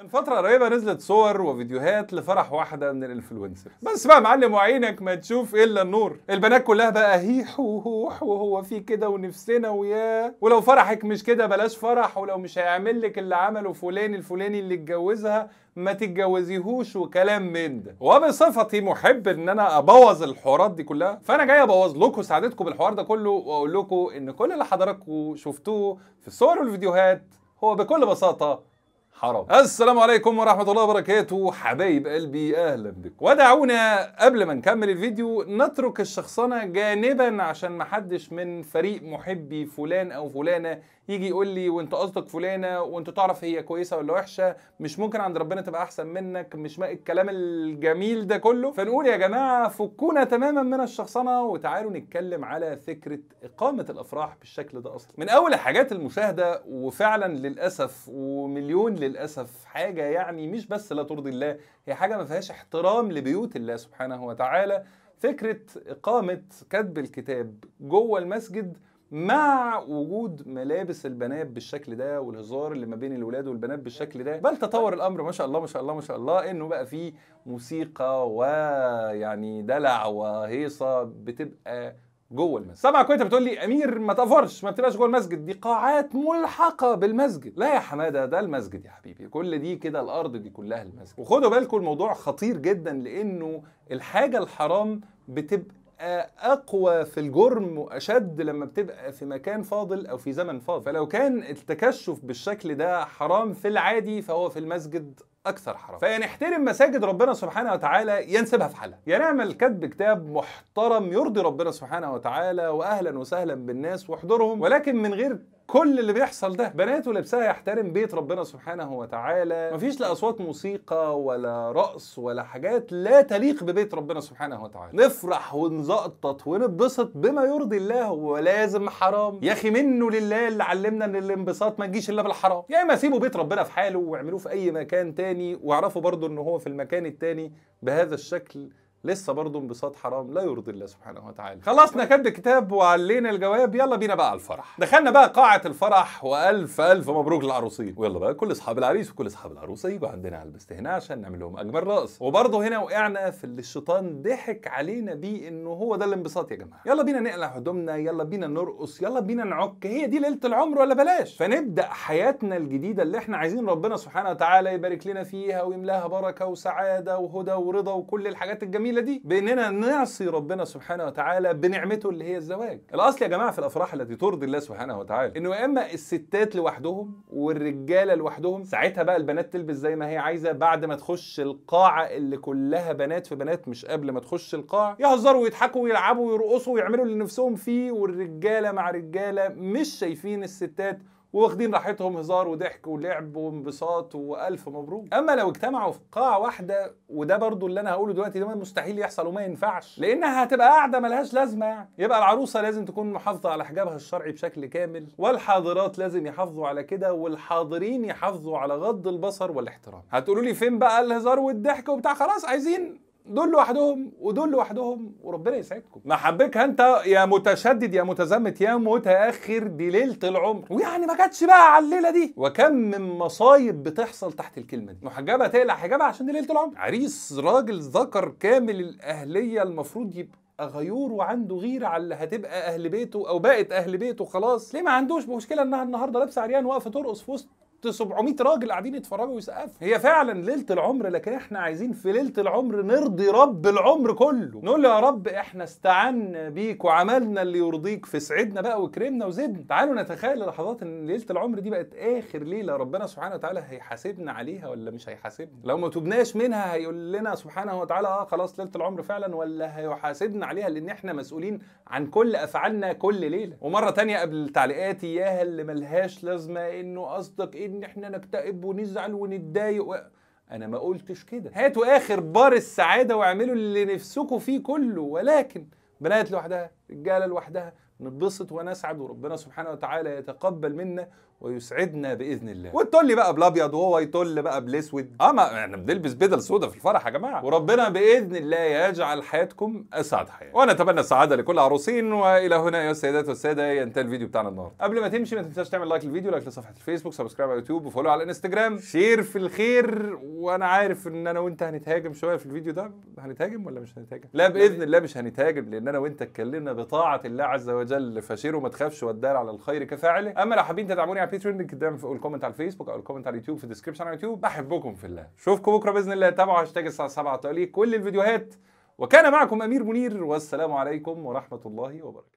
من فترة قريبة نزلت صور وفيديوهات لفرح واحدة من الانفلونسرز بس بقى معلم وعينك ما تشوف إلا النور البنات كلها بقى هيح وهوح وهو في كده ونفسنا وياه ولو فرحك مش كده بلاش فرح ولو مش هيعمل لك اللي عمله فلان الفلاني اللي اتجوزها ما تتجوزيهوش وكلام من ده وبصفتي محب ان انا ابوظ الحوارات دي كلها فانا جاي ابوظ لكم سعادتكم بالحوار ده كله واقول لكم ان كل اللي حضراتكم شفتوه في الصور والفيديوهات هو بكل بساطه حرام السلام عليكم ورحمة الله وبركاته حبايب قلبي أهلا بكم ودعونا قبل ما نكمل الفيديو نترك الشخصنة جانبا عشان محدش من فريق محبي فلان أو فلانة يجي يقول لي وانت قصدك فلانة وانت تعرف هي كويسة ولا وحشة مش ممكن عند ربنا تبقى أحسن منك مش ما الكلام الجميل ده كله فنقول يا جماعة فكونا تماما من الشخصنة وتعالوا نتكلم على فكرة إقامة الأفراح بالشكل ده أصلا من أول الحاجات المشاهدة وفعلا للأسف ومليون للاسف حاجه يعني مش بس لا ترضي الله هي حاجه ما فيهاش احترام لبيوت الله سبحانه وتعالى فكره اقامه كتب الكتاب جوه المسجد مع وجود ملابس البنات بالشكل ده والهزار اللي ما بين الولاد والبنات بالشكل ده بل تطور الامر ما شاء الله ما شاء الله ما شاء الله انه بقى فيه موسيقى ويعني دلع وهيصه بتبقى جوه المسجد طبعا كنت بتقول لي امير ما تفرش ما بتبقاش جوه المسجد دي قاعات ملحقه بالمسجد لا يا حماده ده المسجد يا حبيبي كل دي كده الارض دي كلها المسجد وخدوا بالكم الموضوع خطير جدا لانه الحاجه الحرام بتبقى اقوى في الجرم واشد لما بتبقى في مكان فاضل او في زمن فاضل فلو كان التكشف بالشكل ده حرام في العادي فهو في المسجد اكثر حرام فنحترم مساجد ربنا سبحانه وتعالى ينسبها في حالها يا يعني نعمل كتب كتاب محترم يرضي ربنا سبحانه وتعالى واهلا وسهلا بالناس واحضرهم ولكن من غير كل اللي بيحصل ده بناته لبسها يحترم بيت ربنا سبحانه وتعالى مفيش لا اصوات موسيقى ولا رقص ولا حاجات لا تليق ببيت ربنا سبحانه وتعالى نفرح ونزقطط ونتبسط بما يرضي الله ولازم حرام يا اخي منه لله اللي علمنا ان الانبساط ما تجيش الا بالحرام يا اما سيبوا بيت ربنا في حاله واعملوه في اي مكان تاني واعرفوا برضو ان هو في المكان التاني بهذا الشكل لسه برضه انبساط حرام لا يرضي الله سبحانه وتعالى خلصنا كد الكتاب وعلينا الجواب يلا بينا بقى على الفرح دخلنا بقى قاعة الفرح والف الف مبروك للعروسين ويلا بقى كل اصحاب العريس وكل اصحاب العروسه يجوا عندنا على البست هنا عشان نعمل لهم اجمل رقص وبرضه هنا وقعنا في اللي الشيطان ضحك علينا بيه انه هو ده الانبساط يا جماعه يلا بينا نقلع هدومنا يلا بينا نرقص يلا بينا نعك هي دي ليله العمر ولا بلاش فنبدا حياتنا الجديده اللي احنا عايزين ربنا سبحانه وتعالى يبارك لنا فيها ويملاها بركه وسعاده وهدى ورضا وكل الحاجات الجميله الجميله دي باننا نعصي ربنا سبحانه وتعالى بنعمته اللي هي الزواج الاصل يا جماعه في الافراح التي ترضي الله سبحانه وتعالى انه يا اما الستات لوحدهم والرجاله لوحدهم ساعتها بقى البنات تلبس زي ما هي عايزه بعد ما تخش القاعه اللي كلها بنات في بنات مش قبل ما تخش القاعه يهزروا ويضحكوا ويلعبوا ويرقصوا ويعملوا اللي نفسهم فيه والرجاله مع رجاله مش شايفين الستات واخدين راحتهم هزار وضحك ولعب وانبساط والف مبروك اما لو اجتمعوا في قاعه واحده وده برضو اللي انا هقوله دلوقتي ده مستحيل يحصل وما ينفعش لانها هتبقى قاعده ملهاش لازمه يعني يبقى العروسه لازم تكون محافظه على حجابها الشرعي بشكل كامل والحاضرات لازم يحافظوا على كده والحاضرين يحافظوا على غض البصر والاحترام هتقولوا لي فين بقى الهزار والضحك وبتاع خلاص عايزين دول لوحدهم ودول لوحدهم وربنا يسعدكم محبك انت يا متشدد يا متزمت يا متاخر دي ليله العمر ويعني ما جاتش بقى على الليله دي وكم من مصايب بتحصل تحت الكلمه دي محجبه تقلع حجابها عشان دي ليله العمر عريس راجل ذكر كامل الاهليه المفروض يبقى غيور وعنده غيره على اللي هتبقى اهل بيته او بقت اهل بيته خلاص ليه ما عندوش مشكله انها النهارده لابسه عريان واقفه ترقص في وسط 700 راجل قاعدين يتفرجوا ويسقفوا هي فعلا ليله العمر لكن احنا عايزين في ليله العمر نرضي رب العمر كله نقول له يا رب احنا استعنا بيك وعملنا اللي يرضيك في سعدنا بقى وكرمنا وزدنا تعالوا نتخيل لحظات ان ليله العمر دي بقت اخر ليله ربنا سبحانه وتعالى هيحاسبنا عليها ولا مش هيحاسبنا لو ما تبناش منها هيقول لنا سبحانه وتعالى اه خلاص ليله العمر فعلا ولا هيحاسبنا عليها لان احنا مسؤولين عن كل افعالنا كل ليله ومره تانية قبل تعليقاتي ياها اللي ملهاش لازمه انه قصدك إيه ان احنا نكتئب ونزعل ونتضايق و... انا ما قلتش كده هاتوا اخر بار السعاده واعملوا اللي نفسكم فيه كله ولكن بنات لوحدها رجاله لوحدها نتبسط ونسعد وربنا سبحانه وتعالى يتقبل منا ويسعدنا باذن الله وتطل بقى بالابيض وهو يطل بقى بالاسود اه ما احنا بنلبس بدل سودا في الفرح يا جماعه وربنا باذن الله يجعل حياتكم اسعد حياه وانا اتمنى السعاده لكل عروسين والى هنا يا السيدات والساده ينتهي الفيديو بتاعنا النهارده قبل ما تمشي ما تنساش تعمل لايك للفيديو لايك لصفحه الفيسبوك سبسكرايب على اليوتيوب وفولو على الانستجرام شير في الخير وانا عارف ان انا وانت هنتهاجم شويه في الفيديو ده هنتهاجم ولا مش هنتهاجم لا باذن الله مش هنتهاجم لان انا وانت اتكلمنا بطاعه الله عز وجل فشير وما تخافش والدار على الخير كفاعله اما لو حابين تدعموني باتريون قدام في الكومنت على الفيسبوك او الكومنت على اليوتيوب في الديسكربشن على اليوتيوب بحبكم في الله اشوفكم بكره باذن الله تابعوا هاشتاج الساعه 7 تقليل كل الفيديوهات وكان معكم امير منير والسلام عليكم ورحمه الله وبركاته